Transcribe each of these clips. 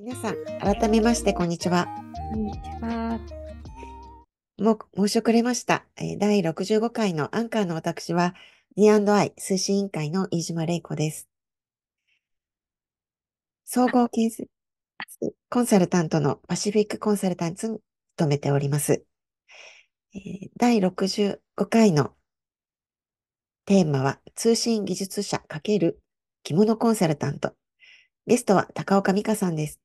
皆さん、改めましてこんにちは。もう申し遅れました。第65回のアンカーの私は、D&I 推進委員会の飯島玲子です。総合建設。コンサルタントのパシフィックコンサルタントに勤めております。第65回のテーマは通信技術者×着物コンサルタント。ゲストは高岡美香さんです。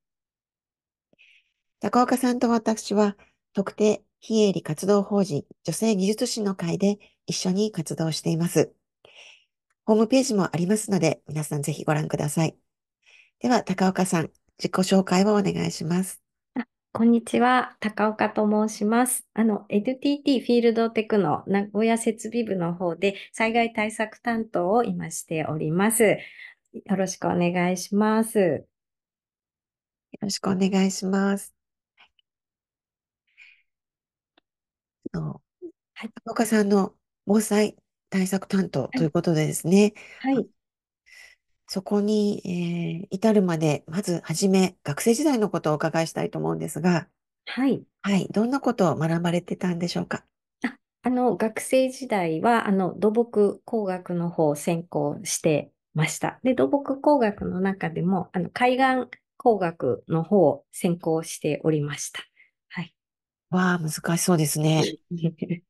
高岡さんと私は特定非営利活動法人女性技術士の会で一緒に活動しています。ホームページもありますので皆さんぜひご覧ください。では高岡さん、自己紹介をお願いします。こんにちは、高岡と申します。あの、NTT フィールドテクの名古屋設備部の方で災害対策担当を今しております。よろしくお願いします。よろしくお願いします。あはい、高岡さんの防災対策担当ということでですね、はいそこに、えー、至るまで、まずはじめ、学生時代のことをお伺いしたいと思うんですが、はい。はい、どんなことを学ばれてたんでしょうか。あ、あの、学生時代は、あの、土木工学の方を専攻してました。で、土木工学の中でも、あの、海岸工学の方を専攻しておりました。はい。わあ、難しそうですね。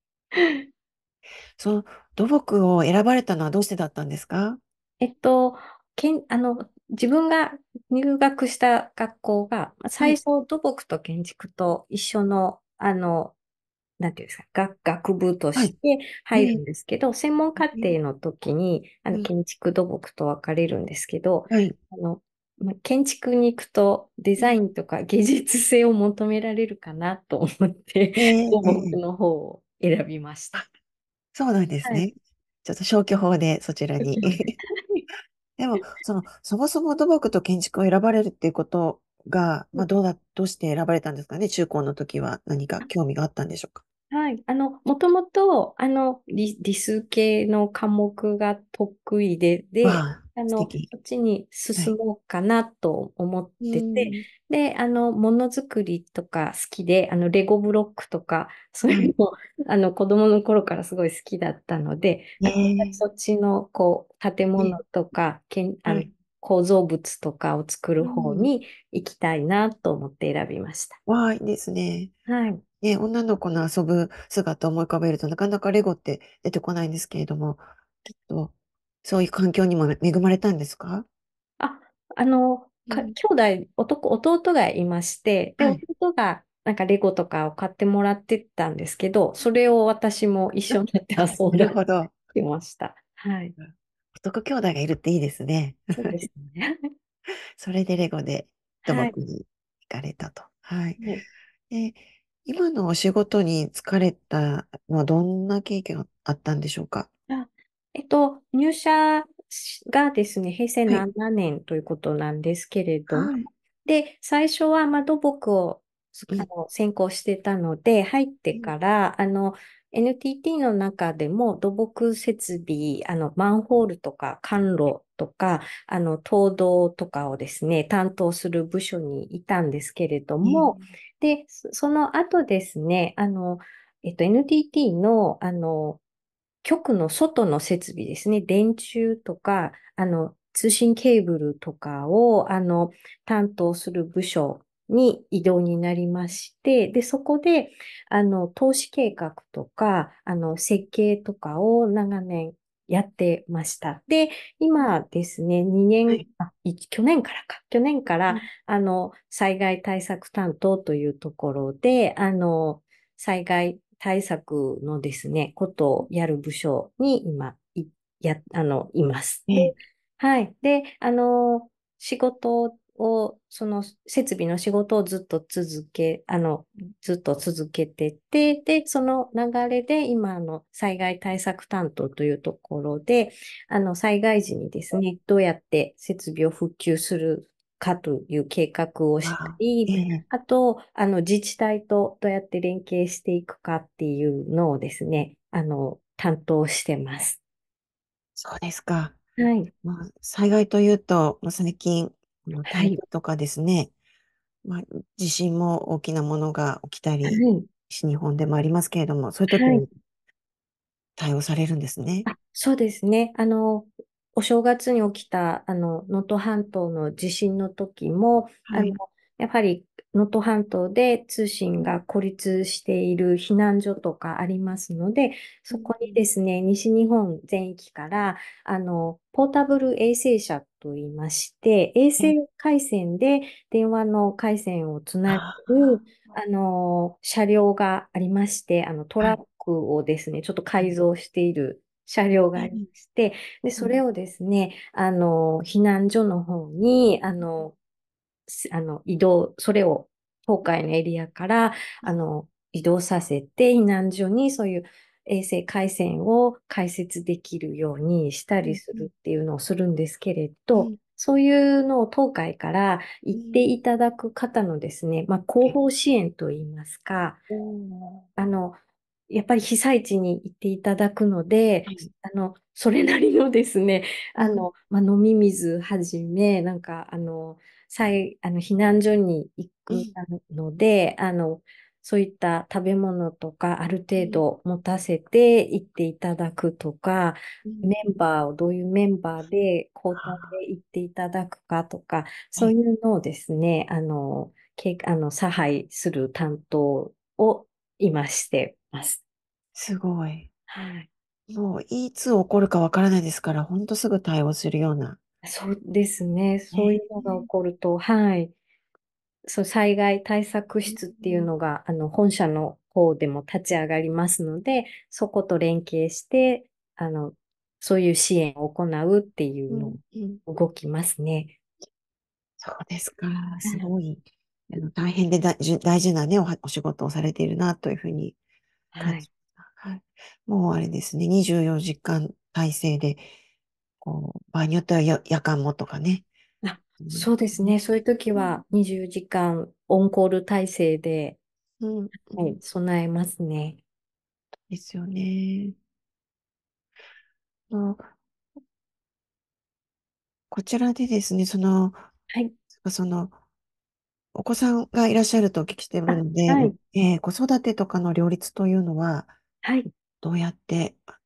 その土木を選ばれたのはどうしてだったんですかえっと、けんあの自分が入学した学校が、最初、土木と建築と一緒の、あの、なんていうんですか、学学部として入るんですけど、はい、専門課程の時に、あの、建築土木と分かれるんですけど、はい、あのま建築に行くとデザインとか芸術性を求められるかなと思って、土木の方を選びました。そうなんですね。はい、ちょっと消去法でそちらに でも、その、そもそも土木と建築を選ばれるっていうことが、まあ、どうだ、どうして選ばれたんですかね中高の時は何か興味があったんでしょうかはい。あの、もともと、あの、理、理数系の科目が得意で、で、わあ、あ素の、こっちに進もうかなと思ってて、ん。で、あの、ものづくりとか好きで、あの、レゴブロックとか、そういうの、あの、子供の頃からすごい好きだったので、ええ、そっちの、こう、建物とか、けん、あの、構造物とかを作る方に行きたいなと思って選びました。はい、いいですね。はい。ね、女の子の遊ぶ姿を思い浮かべるとなかなかレゴって出てこないんですけれども、きっとそういう環境にも恵まれたんですかあ、あの、か兄弟、男、弟がいまして、で、はい、弟がなんかレゴとかを買ってもらってたんですけど、それを私も一緒になって遊んでなるほど。きました。はい。男兄弟がいるっていいですね。そうですね。それでレゴで土木に行かれたと。はい。はい、で今のお仕事に疲れたのはどんな経験があったんでしょうか？えっと、入社がですね、平成7年ということなんですけれども、で、最初は、土木を、あの、専攻してたので、入ってから、あの、NTT の中でも土木設備、あの、マンホールとか管路とか、あの、灯道とかをですね、担当する部署にいたんですけれどもえ。で、その後ですね、あの、えっと、NTT の、あの、局の外の設備ですね、電柱とか、あの、通信ケーブルとかを、あの、担当する部署に移動になりまして、で、そこで、あの、投資計画とか、あの、設計とかを長年、やってました。で、今ですね、2年、はい、あ去年からか、去年から、うん、あの、災害対策担当というところで、あの、災害対策のですね、ことをやる部署に今、いや、あの、います。はい。で、あの、仕事を、その設備の仕事をずっと続け、あの、ずっと続けてて、で、その流れで今の災害対策担当というところで、あの、災害時にですね、どうやって設備を復旧するかという計画をしたり、あと、あの、自治体とどうやって連携していくかっていうのをですね、あの、担当してます。そうですか。はい。ま災害というと、最近、のは台い。とかですね、ま、地震も大きなものが起きたり、はい。西日本でもありますけれども、そういう時に対応されるんですね。あ、そうですね。あの、お正月に起きた、あの、能登半島の地震の時も、はあの、い。やはり能登半島で通信が孤立している避難所とかありますので、そこにですね、西日本全域から、あの、ポータブル衛星車と言いまして、衛星回線で電話の回線をつなぐ、あの、車両がありまして、あの、トラックをですね、ちょっと改造している車両がありまして、で、それをですね、あの、避難所の方に、あの、あの、移動、それを東海のエリアから、あの、移動させて、避難所にそういう衛星回線を開設できるようにしたりするっていうのをするんですけれど、うん、そういうのを東海から行っていただく方のですね、まあ、広報支援といいますか、うん、あの、やっぱり被災地に行っていただくので、あの、それなりのですね、あの、まあ、飲み水はじめ、なんか、あの、災あの避難所に行くので、うん、あのそういった食べ物とかある程度持たせて行っていただくとか、うん、メンバーをどういうメンバーで交代で行っていただくかとか、そういうのをですね、あの、あの差配する担当を今してます。すごい。はい。もう、いつ起こるかわからないですから、本当すぐ対応するようなそうですね。そういうのが起こると、はい。そう、災害対策室っていうのが、あの、本社の方でも立ち上がりますので、そこと連携して、あの、そういう支援を行うっていうのを動きますね。そうですか。すごい。あの大変で大事なねお、お仕事をされているなというふうに感ました。はい、はい。もうあれですね、24時間体制でこう場合によっては夜間もとかね。あそうですね、そういう時は2 0時間オンコール体制で、うん、はい、備えますね。ですよね。こちらでですね、その、はい、その、お子さんがいらっしゃるとお聞きしてるので、はい、えー、子育てとかの両立というのは、はい、どうやってあ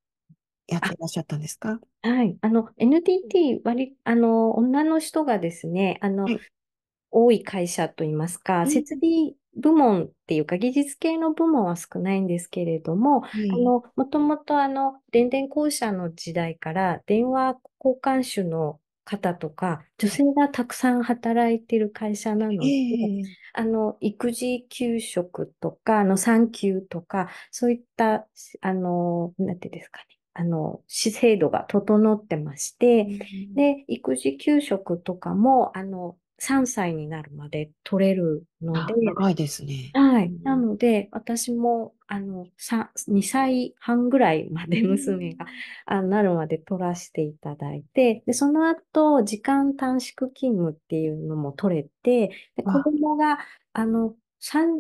やってらっしゃったんですかはい。あの、NTT 割、あの、女の人がですね、あの、はい多い会社といいますか、設備部門っていうか、技術系の部門は少ないんですけれども、はい、あの、もともとあの、電電公社の時代から、電話交換手の方とか、女性がたくさん働いてる会社なので、えー、あの、育児休職とか、あの、産休とか、そういった、あの、なんてですかね、あの、制度が整ってまして、うん、で、育児休職とかも、あの、3歳になるまで取れるので。長いですね。はい。なので、私も、あの、2歳半ぐらいまで娘が、うん、あなるまで取らせていただいて、で、その後、時間短縮勤務っていうのも取れて、で子供が、あの、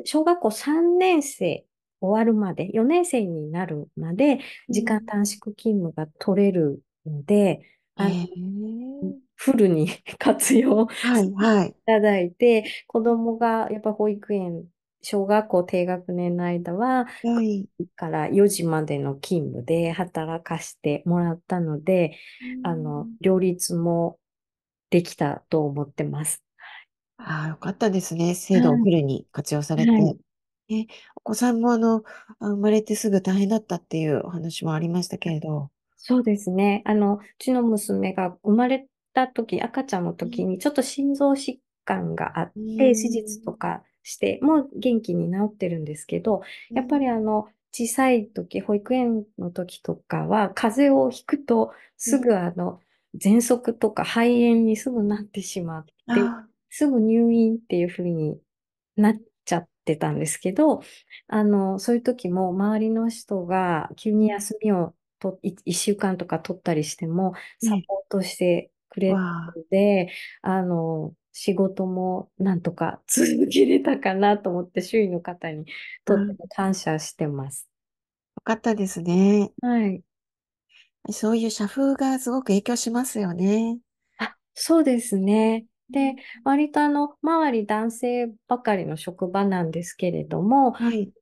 小学校3年生終わるまで、4年生になるまで、時間短縮勤務が取れるので、あのフルに 活用していただいて、はいはい、子供がやっぱ保育園、小学校低学年の間は、はから4時までの勤務で働かしてもらったので、あの、両立もできたと思ってます。ああ、よかったですね。制度をフルに活用されて。はいはい、え、お子さんもあの、生まれてすぐ大変だったっていうお話もありましたけれど。そうですね。あの、うちの娘が生まれた時、赤ちゃんの時にちょっと心臓疾患があって、手術とかして、もう元気に治ってるんですけど、やっぱりあの、小さい時、保育園の時とかは、風邪をひくと、すぐあの、喘息とか肺炎にすぐなってしまって、すぐ入院っていう風になっってたんですけど、あの、そういう時も周りの人が急に休みをと一週間とか取ったりしてもサポートしてくれるので、あの、仕事もなんとか 続けれたかなと思って周囲の方にとっても感謝してます。よかったですね。はい。そういう社風がすごく影響しますよね。あ、そうですね。で、割とあの、周り男性ばかりの職場なんですけれども、はい、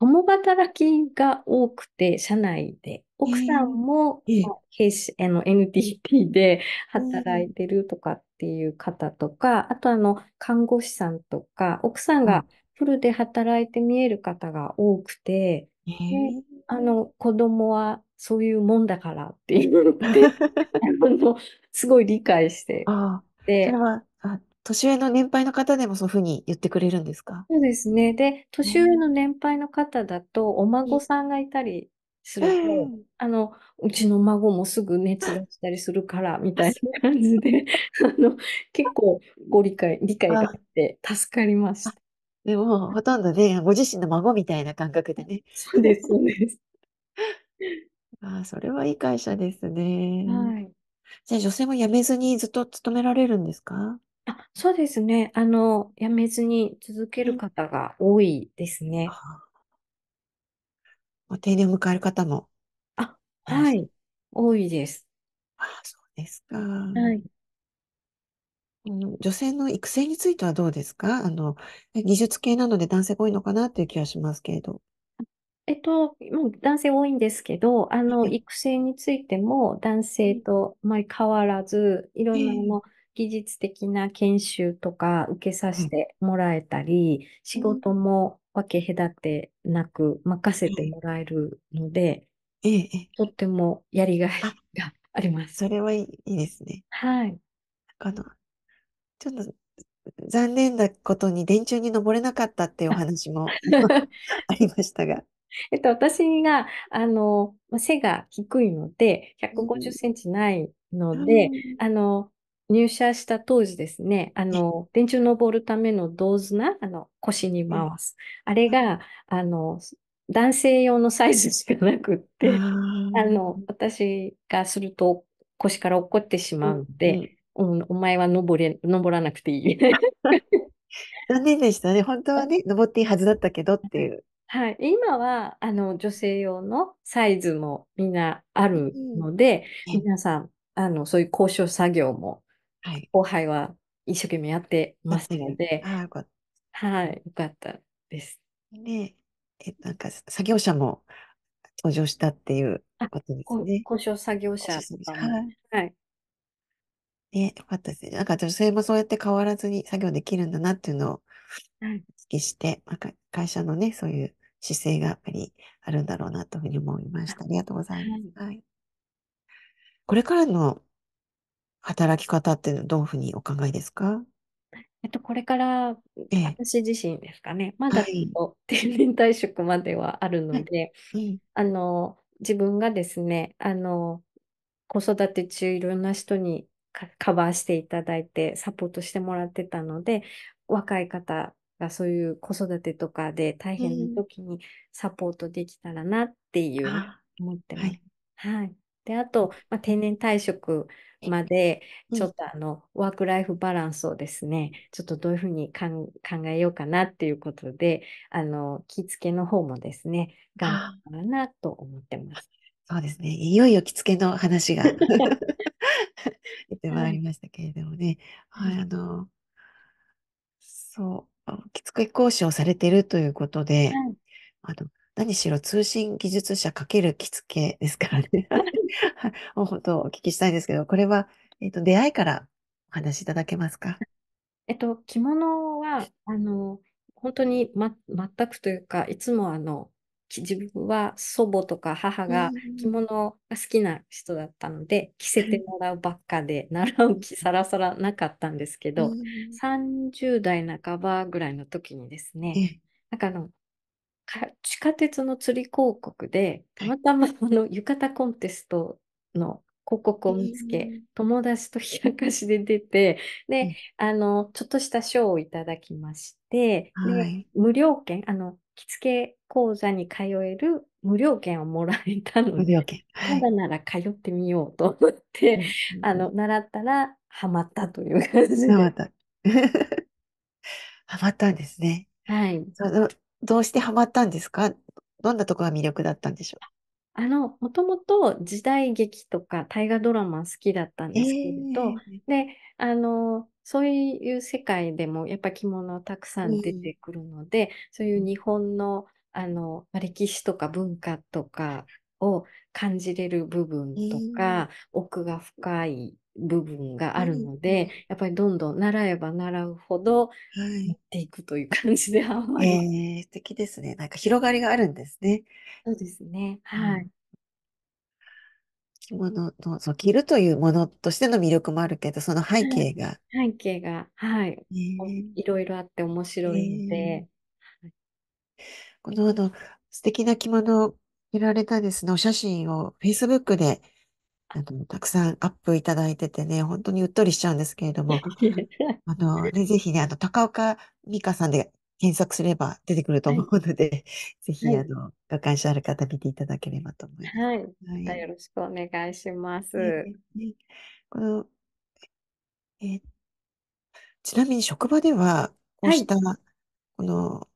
共働きが多くて、社内で。奥さんも、えー、弊あの、NTT で働いてるとかっていう方とか、あとあの、看護師さんとか、奥さんがフルで働いて見える方が多くて、えー、あの、子供はそういうもんだからって言って、あの、すごい理解して。ああ、で、それは、あ、年上の年配の方でもそういうふうに言ってくれるんですかそうですね。で、年上の年配の方だと、お孫さんがいたりすると、うん、あの、うちの孫もすぐ熱出したりするから、みたいな感じで、あの、結構ご理解、理解があって助かりました。でも、ほとんどね、ご自身の孫みたいな感覚でね。そうです、そうです。ああ、それはいい会社ですね。はい。じゃあ、女性も辞めずにずっと勤められるんですか？あ、そうですね。あの、辞めずに続ける方が多いですね。定年を迎える方もあ、っはい。多いです。ああ、そうですか。はい。女性の育成についてはどうですか？あの、技術系なので男性が多いのかなっていう気はしますけれど。えっと、もう男性多いんですけど、あの、育成についても男性とあまり変わらず、いろんなもの、技術的な研修とか受けさせてもらえたり、仕事も分け隔てなく任せてもらえるので、ええとってもやりがいがあります。それはいいですね。はい。あのちょっと残念なことに電柱に登れなかったっていうお話も ありましたが。えっと、私が、あの、背が低いので、150センチないので、うん、あの、入社した当時ですね、あの、電柱登るための銅綱、あの、腰に回す。あれが、あの、男性用のサイズしかなくって、あの、私がすると腰から落っこってしまうので、うんうんうお前は登れ、登らなくていい。残念でしたね。本当はね、登っていいはずだったけどっていう。はい、今はあの女性用のサイズもみんなあるので、うん、皆さんあのそういう交渉作業も、はい、後輩は一生懸命やってますので、はい、よかったです。ねえなんか作業者も登場したっていうことですね。交渉作業者とかも、はい、はい、ね、よかったですね。なんか女性もそうやって変わらずに作業できるんだなっていうのを意識して、なんか会社のね、そういう姿勢がやっぱりあるんだろうなというふうに思いました。ありがとうございます。はい。これからの働き方っていうのはどういうふうにお考えですか？えっと、これから、私自身ですかね、まだ定年退職まではあるので、あの、自分がですね、あの、子育て中いろんな人にカバーしていただいて、サポートしてもらってたので、若い方がそういう子育てとかで大変な時にサポートできたらなっていう思ってます。うん、はい、はい、で、あと、まあ、定年退職まで、ちょっとあの、うん、ワークライフバランスをですね、ちょっとどういうふうに考えようかなっていうことで、あの、着付けの方もですね、頑張ろうなと思ってます。そうですね。いよいよ着付けの話が。言 ってまいりましたけれどもね、はい、はい、あの、そう、きつく講師をされてるということで、はい、あの、何しろ通信技術者かける着付けですからね。もう本当お聞きしたいんですけど、これは、えっ、と、出会いからお話しいただけますか。えっと、着物は、あの、本当に、ま、全くというか、いつもあの、自分は祖母とか母が着物が好きな人だったので、着せてもらうばっかで習う気さらさらなかったんですけど、うん、30代半ばぐらいの時にですね、なんかあの地下鉄の釣り広告でたまたまの浴衣コンテストの広告を見つけ、友達と冷やかしで出て、で、あの、ちょっとした賞をいただきまして、はい、無料券、あの、着付け講座に通える無料券をもらえたの無で、料券。はい。まだなら通ってみようと思って、あの、習ったらハマったという感じで。ハマった。ハマったんですね。はい。そのどうしてハマったんですかどんなところが魅力だったんでしょうあの、もともと時代劇とか大河ドラマ好きだったんですけれど、えー、で、あの、そういう世界でもやっぱ着物たくさん出てくるので、そういう日本のあの歴史とか文化とかを感じれる部分とか、えー、奥が深い部分があるので、うん、やっぱりどんどん習えば習うほどは持っていくという感じで、はい、えー、素敵ですね。なんか広がりがあるんですね。そうですね。はい。着物の、そう、着るというものとしての魅力もあるけど、その背景が。はい、背景が、はい、えー、いろいろあって面白いので。えー、この、あの、素敵な着物を着られたですね、お写真をフェイスブックであの、たくさんアップいただいててね、本当にうっとりしちゃうんですけれども、あの、ね、ぜひね、あの、高岡美香さんで検索すれば出てくると思うので、はい、ぜひ、はい、あの、ご関心ある方見ていただければと思います。はい。はい、ま、よろしくお願いします。ねね、この、え、ちなみに職場では、こうした、この、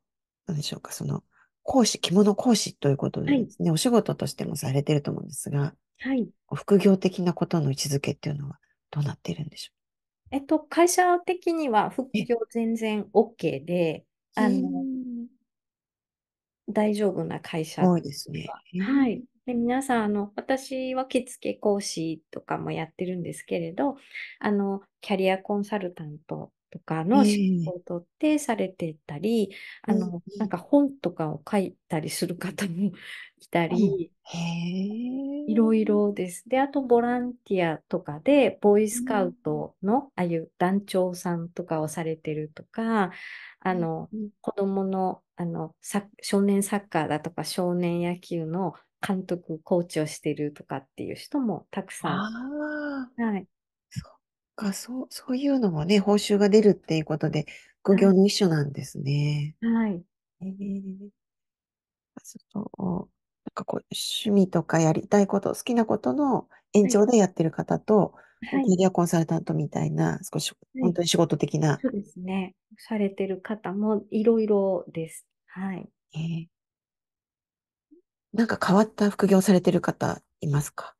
なんでしょうか、その、講師、着物講師ということでですね、お仕事としてもされてると思うんですが、はい。副業的なことの位置づけっていうのはどうなっているんでしょうえっと、会社的には副業全然 OK で、あの、大丈夫な会社多いですね。はい。で皆さん、あの、私は着付け講師とかもやってるんですけれど、あの、キャリアコンサルタントとかの仕事ってされてたり、あの、なんか本とかを書いたりする方もいたり、いろいろです。で、あとボランティアとかで、ボーイスカウトの、ああいう団長さんとかをされてるとか、あの、子供の、あの、少年サッカーだとか少年野球の監督、コーチをしてるとかっていう人もたくさん。はい。そっか、そう、そういうのもね、報酬が出るっていうことで、副業の一種なんですね。はい。はい、えー、そうかこう、趣味とかやりたいこと、好きなことの延長でやってる方と、メはィアコンサルタントみたいな、少しは当に仕事的なそうですね。されてる方もいろいろです。はい。えなんか変わった副業されてる方いますか？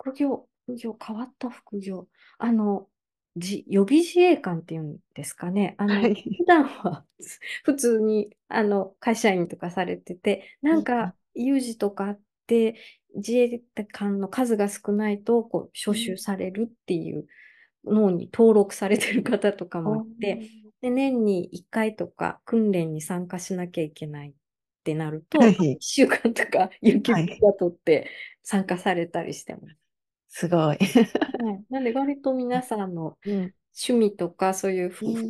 副業副業、変わった副業。あの、じ予備自衛官っていうんですかね。あはの、い。普段は、普通にあの、会社員とかされてて、なんか、有事とかあって、自衛官の数が少ないとこう招集されるっていう脳に登録されてる方とかもあって、で年に1回とか訓練に参加しなきゃいけないってなると、はい、1週間とか有給を取って参加されたりしてます。はい、すごい、はい。なんで割と皆さんの趣味とかそういう副業っ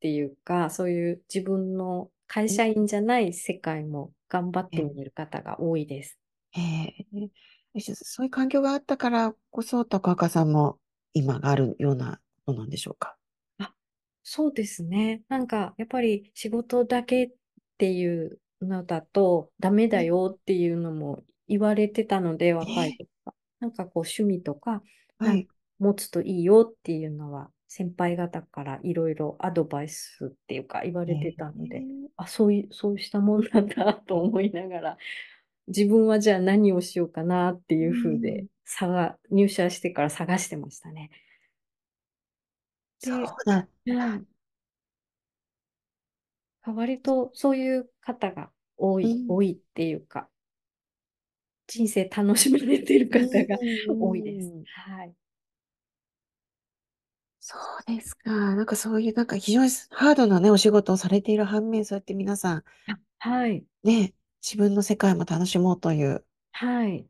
ていうか、そういう自分の会社員じゃない世界も頑張ってみる方が多いです。えー、そういう環境があったからこそ、高岡さんも今があるようなものなんでしょうか。あ、そうですね。なんか、やっぱり仕事だけっていうのだと、ダメだよっていうのも言われてたので、若い時は。なんかこう、趣味とか、はい、持つといいよっていうのは先輩方からいろいろアドバイスっていうか言われてたので、えー、あそういうそうしたもんなんだと思いながら自分はじゃあ何をしようかなっていうふうで、探、うん、入社してから探してましたね。そうだった。割とそういう方が多い、うん、多いっていうか人生楽しまれてる方が多いです。はいそうですか。なんかそういう、なんか非常にハードなね、お仕事をされている反面、そうやって皆さん、はい。ね、自分の世界も楽しもうという。はい。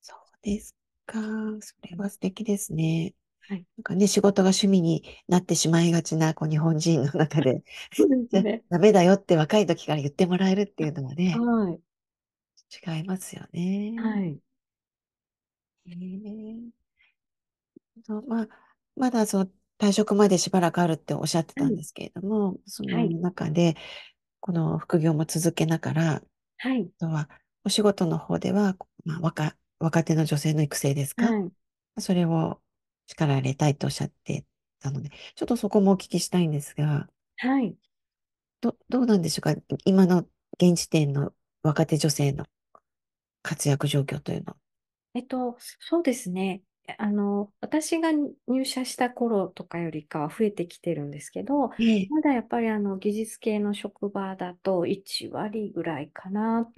そうですか。それは素敵ですね。はい。なんかね、仕事が趣味になってしまいがちな、こう日本人の中で、ダメだよって若い時から言ってもらえるっていうのはね、はい。違いますよね。はい。へえ。と、まあまだその退職までしばらくあるっておっしゃってたんですけれども、うん、その中で、この副業も続けながら、はい、あとはお仕事の方では、まあ、若若手の女性の育成ですか、はい、それを叱られたいとおっしゃってたので、ちょっとそこもお聞きしたいんですが、はい、どどうなんでしょうか、今の現時点の若手女性の活躍状況というのは。えっと、そうですね。あの、私が入社した頃とかよりかは増えてきてるんですけど、ええ。まだやっぱりあの、技術系の職場だと1割ぐらいかな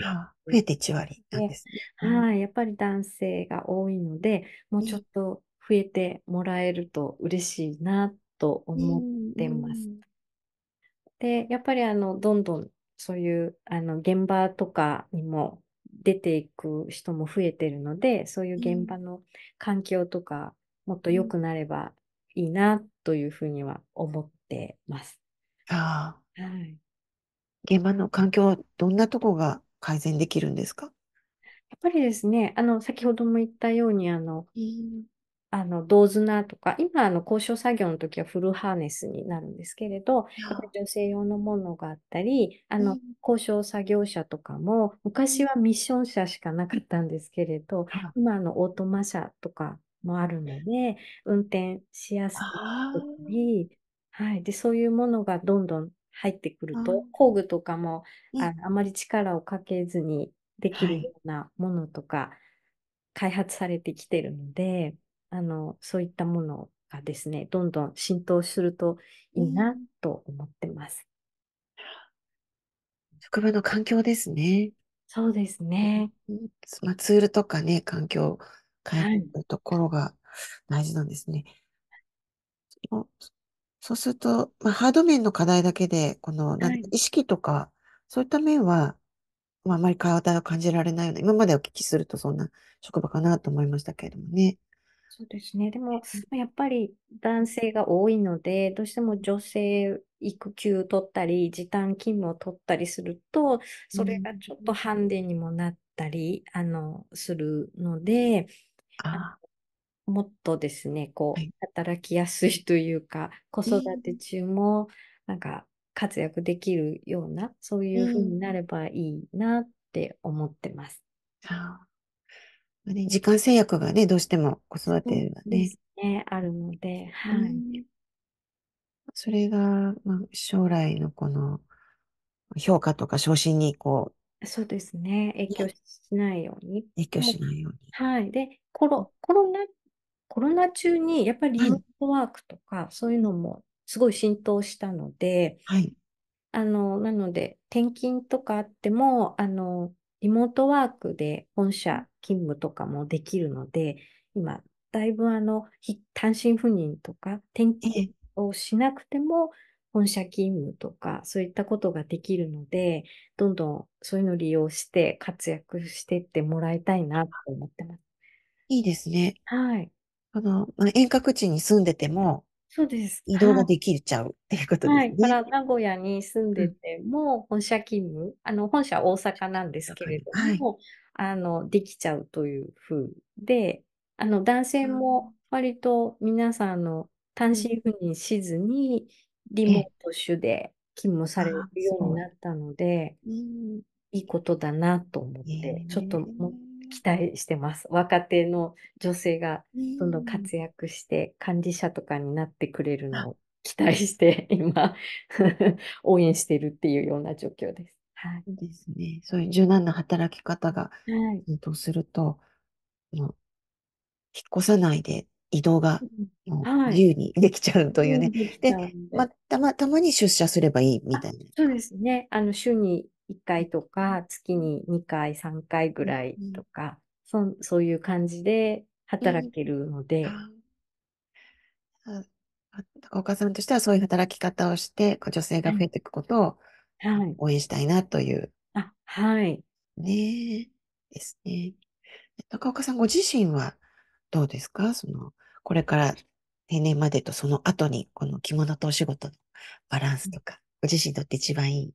増えて1割なんですね。うん。はい、やっぱり男性が多いので、もうちょっと増えてもらえると嬉しいなと思ってます。ん。で、やっぱりあの、どんどんそういうあの、現場とかにも出ていく人も増えてるのでそういう現場の環境とか、もっと良くなればいいなというふうには思ってます。ああ、はい、現場の環境はどんなとこが改善できるんですかやっぱりですね、あの先ほども言ったようにあの、あの、銅綱とか、今、あの、交渉作業の時はフルハーネスになるんですけれど、女性用のものがあったり、あの、交渉作業車とかも、昔はミッション車しかなかったんですけれど、今、あの、オートマ車とかもあるので、運転しやすくり、はい。で、そういうものがどんどん入ってくると、工具とかも、あのあまり力をかけずにできるようなものとか、開発されてきてるので、あの、そういったものがですね、どんどん浸透するといいなと思ってます。職場の環境ですね。そうですね。まあ、ツールとかね、環境を変えるところが大事なんですね。はい、そうすると、まあ、ハード面の課題だけで、この、はい、意識とか、そういった面は、まあ、あまり課題を感じられないような、今までお聞きするとそんな職場かなと思いましたけれどもね。そうですね。でも、やっぱり男性が多いので、どうしても女性育休取ったり、時短勤務を取ったりすると、それがちょっとハンデにもなったり、あの、するので、あもっとですね、こう、はい働きやすいというか、子育て中も、なんか、活躍できるような、そういう風になればいいなって思ってます。ね、時間制約がね、どうしても子育てはでね、すね、あるので、はい。それが、まあ、将来のこの評価とか昇進にこそうですね、影響しないように。影響しないように。はい。で、コロ、コロナ、コロナ中にやっぱりリモートワークとかそういうのもすごい浸透したので、はい、あの、なので転勤とかあっても、あの、リモートワークで本社勤務とかもできるので、今、だいぶあの、単身赴任とか、転勤をしなくても、本社勤務とか、そういったことができるので、どんどんそういうのを利用して活躍していってもらいたいなと思ってます。いいですね。はい。の、遠隔地に住んでても、そうです。移動ができちゃうっていうことですね。はい。から名古屋に住んでても、本社勤務、うん、あの、本社大阪なんですけれども、はい、あの、できちゃうという風で、あの、男性も割と皆さんの単身赴任しずに、リモート手で勤務されるようになったので、いいことだなと思って、ちょっとも期待してます。若手の女性がどんどん活躍して、管理者とかになってくれるのを期待して、今 応援してるっていうような状況です。はい。ですね。そういう柔軟な働き方が、はい。うとすると、もう引っ越さないで移動が自由にできちゃうというね。でで、ま、たまたまに出社すればいいみたいな。そうですね。あの、週に1回とか、月に2回、3回ぐらいとか、そんそういう感じで働けるので。ああ。あ、高岡さんとしてはそういう働き方をして、こう女性が増えていくことをはい。応援したいなという。あ、はい。ねえ。ですね。高岡さんご自身はどうですかその、これから定年までとその後に、この着物とお仕事のバランスとか、ご自身にとって一番いい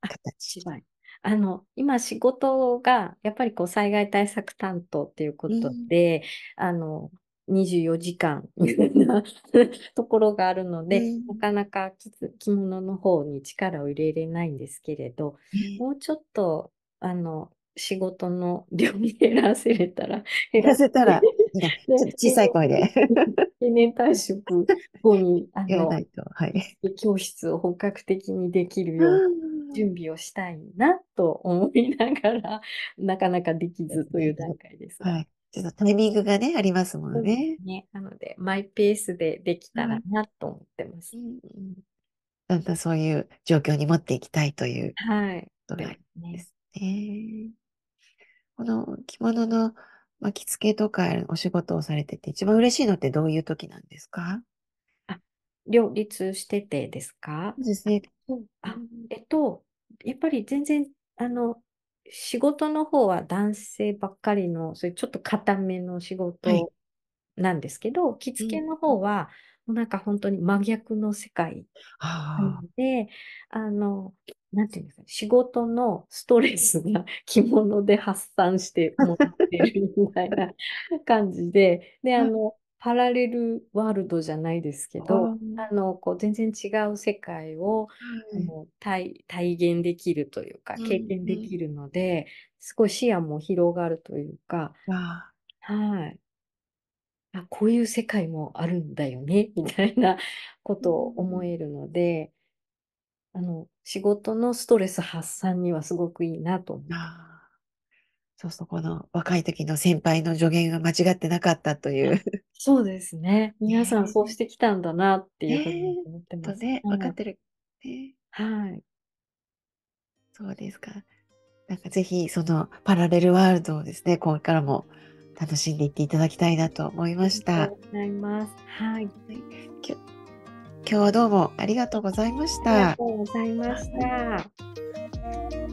形。一番あの、今仕事が、やっぱりこう災害対策担当っていうことで、うん、あの、24時間みたいな ところがあるので、うん、なかなか着物の方に力を入れれないんですけれど、うん、もうちょっとあの仕事の 量に減らせれたら減らせたら小さい声で定年退職後にあの、はい、教室を本格的にできるよう準備をしたいなと思いながらなかなかできずという段階です。はいちょっとタイミングがね、ありますもんね。ねなので、マイペースでできたらなと思ってます。うん、だんだんそういう状況に持っていきたいということなんですね。この着物の巻き付けとかお仕事をされてて、一番嬉しいのってどういう時なんですかあ両立しててですかそうですね。あえっと、やっぱり全然、あの、仕事の方は男性ばっかりの、そういうちょっと固めの仕事なんですけど、はい、着付けの方は、もうなんか本当に真逆の世界なので、あの、なんていうんですか、仕事のストレスが 着物で発散して持ってるみたいな感じで、で、あの、パラレルワールドじゃないですけど、うん、あのこう全然違う世界を、うん、も体現できるというか経験できるので、すごい視野も広がるというか、はいあこういう世界もあるんだよねみたいなことを思えるので、あの仕事のストレス発散にはすごくいいなと思います。そうするとこの若い時の先輩の助言が間違ってなかったというそうですね。皆さんそうしてきたんだなっていうふうに思ってます。ね、分かってる。ね。はい。そうですか。なんかぜひそのパラレルワールドをですね、これからも楽しんでいっていただきたいなと思いあまりしがた。とはうございます。はい。い、き今日はどうもありがとうございました。ありがとうございました。